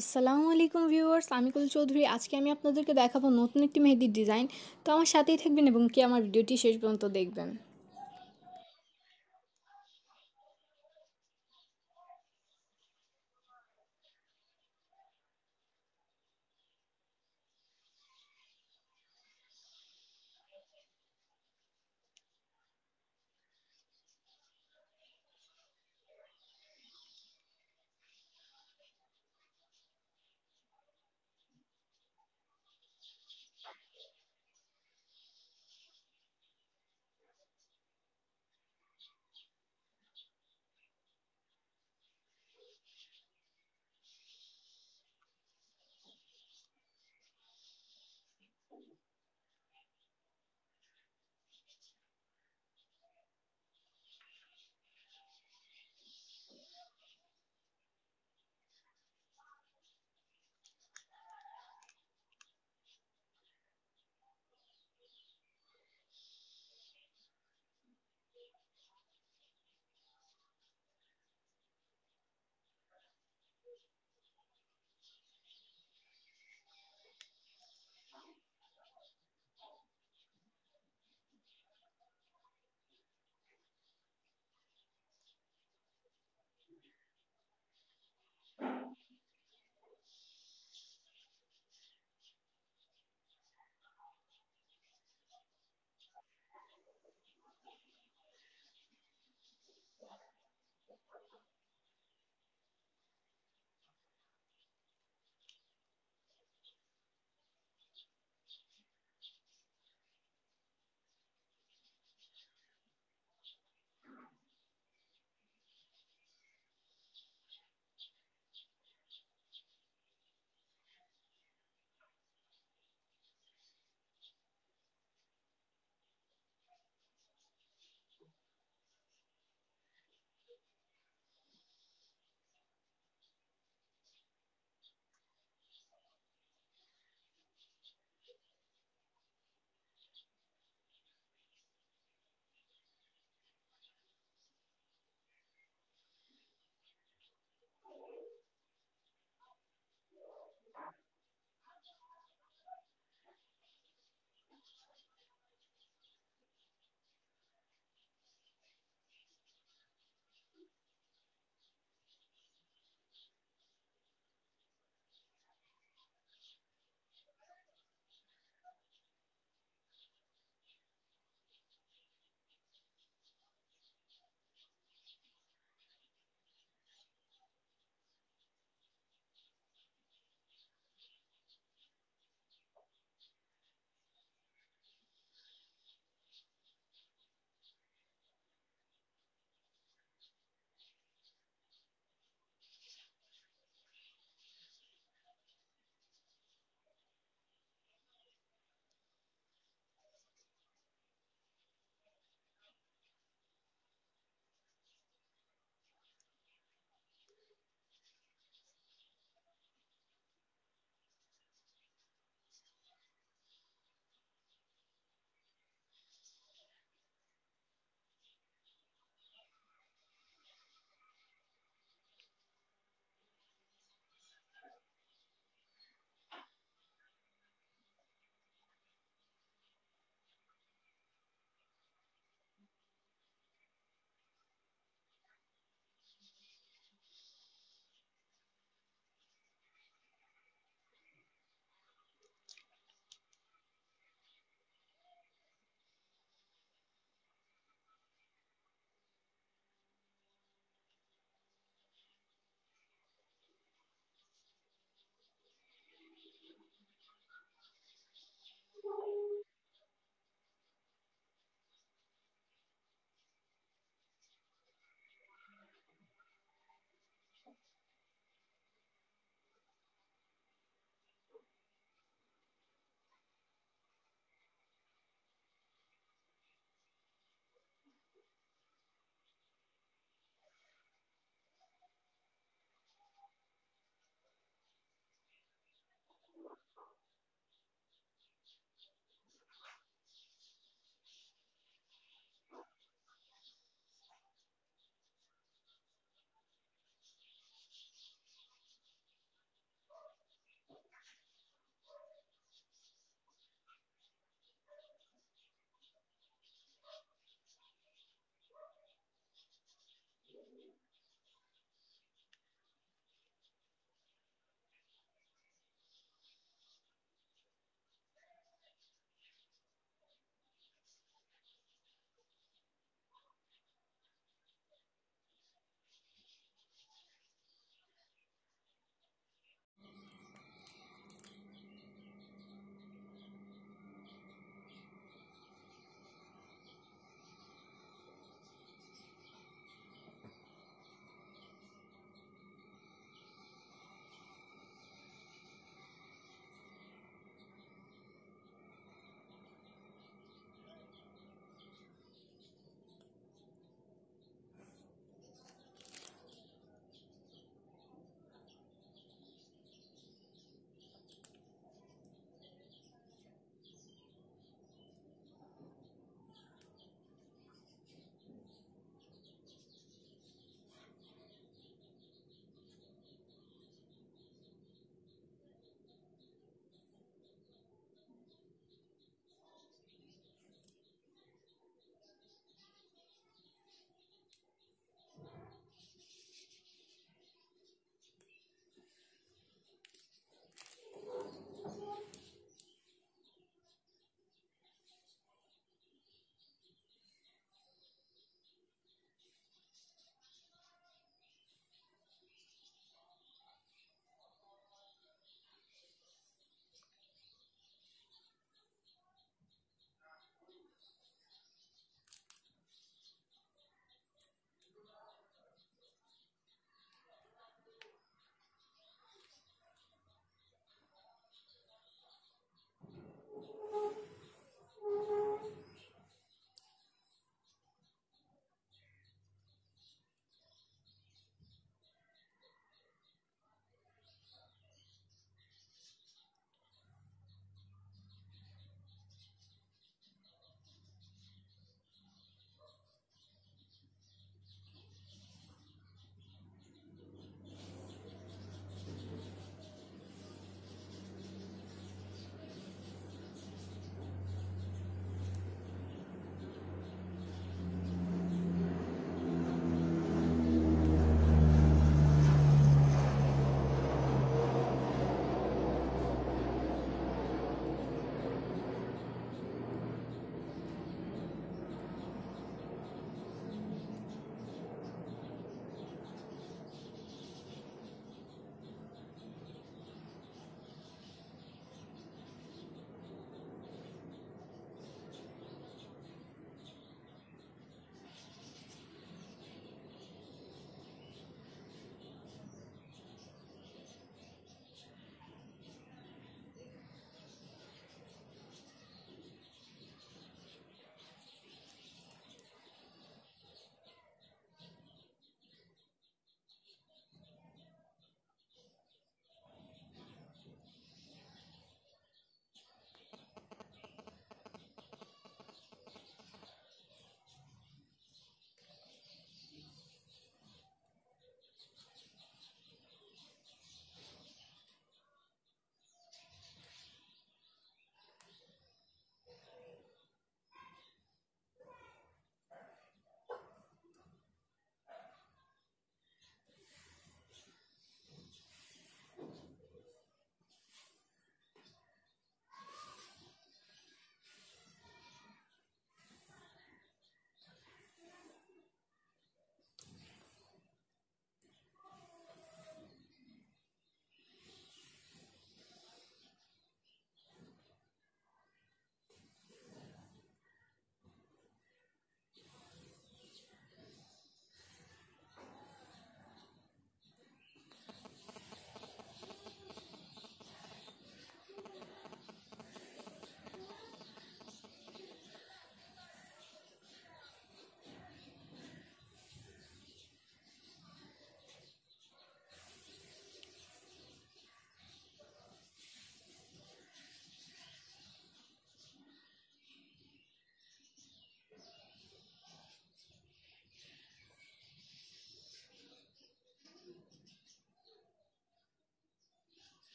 আসসালামু আলাইকুম ভিউয়ার্স আমি কুল চৌধুরী আজকে আমি আপনাদেরকে দেখাবো নতুন একটি মেহেদির ডিজাইন তো আমার সাথেই থাকবেন এবং কি আমার ভিডিওটি শেষ পর্যন্ত দেখবেন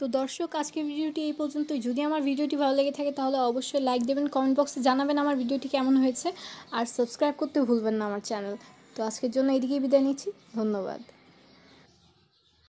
তো দর্শক আজকের ভিডিওটি এই পর্যন্ত যদি আমার ভিডিওটি ভালো লেগে থাকে তাহলে অবশ্যই লাইক দেবেন কমেন্ট বক্সে জানাবেন আমার ভিডিওটি কেমন হয়েছে আর সাবস্ক্রাইব করতে ভুলবেন না আমার চ্যানেল তো আজকের জন্য এদিকেই বিদায় নিচ্ছি ধন্যবাদ